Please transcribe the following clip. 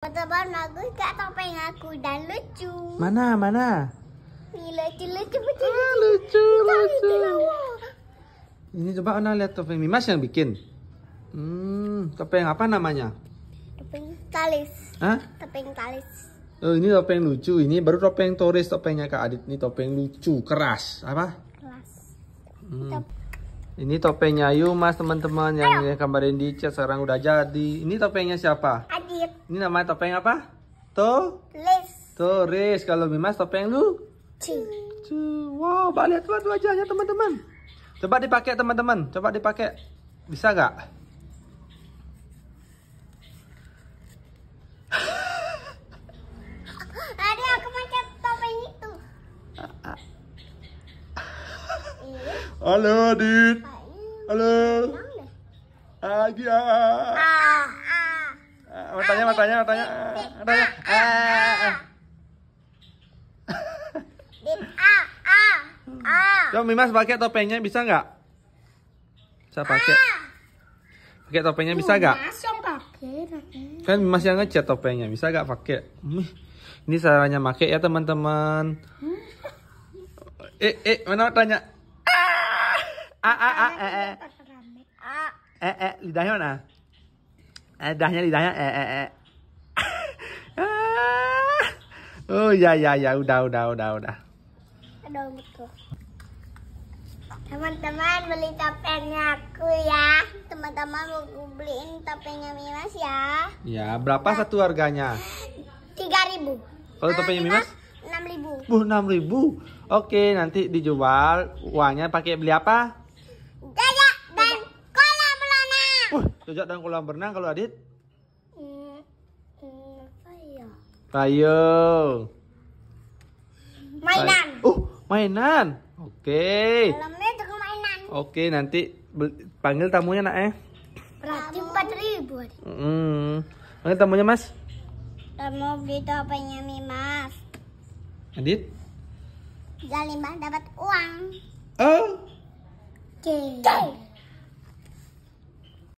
Teman-teman bagus gak topeng aku dan lucu. Mana, mana? Ini lucu, lucu, lucu. Ah, lucu, lucu. Ini coba Ona lihat topeng Mimas yang bikin. Hmm, topeng apa namanya? Topeng talis. Hah? Topeng talis. Oh, ini topeng lucu. Ini baru topeng turis topengnya Kak Adit. Ini topeng lucu, keras. Apa? Keras. Hmm. Ini topengnya Ayu mas teman-teman yang Ayo. kemarin di chat sekarang udah jadi. Ini topengnya siapa? Adit. Ini namanya topeng apa? Turis. Turis. Kalau Mimas topeng lu? Cu. Wow, balik lihat wajahnya teman-teman. Coba dipakai teman-teman. Coba dipakai. Bisa gak? Halo Adit. Halo. Aja. Matanya, ah, ah. ah, matanya, matanya. Matanya. Coba Mimas pakai topengnya bisa nggak? Bisa pakai. Pakai topengnya bisa nggak? Kan Mimas yang ngecat topengnya, bisa nggak pakai? Ini sarannya pakai ya teman-teman. Hmm. Eh, eh, mana tanya? A a a e e. E e lidahnya mana? E, dahnya lidahnya e e e. Oh ya ya ya udah udah udah udah. Teman-teman beli topengnya aku ya. Teman-teman mau beliin topengnya Mimas ya. Ya, berapa nah, satu harganya? 3000. Kalau topengnya Mimas? 6000. Bu, 6000. Oke, nanti dijual uangnya pakai beli apa? Jejak dan kolam berenang kalau Adit? Mm, kayu. Kayu. Mainan. Oh, mainan. Oke. Okay. Kolamnya juga mainan. Oke, okay, nanti panggil tamunya nak eh. Berarti empat ribu. Hmm. Panggil tamunya Mas. Tamu apa topengnya Mas. Adit? Jalimah dapat uang. Eh? Oke. Okay.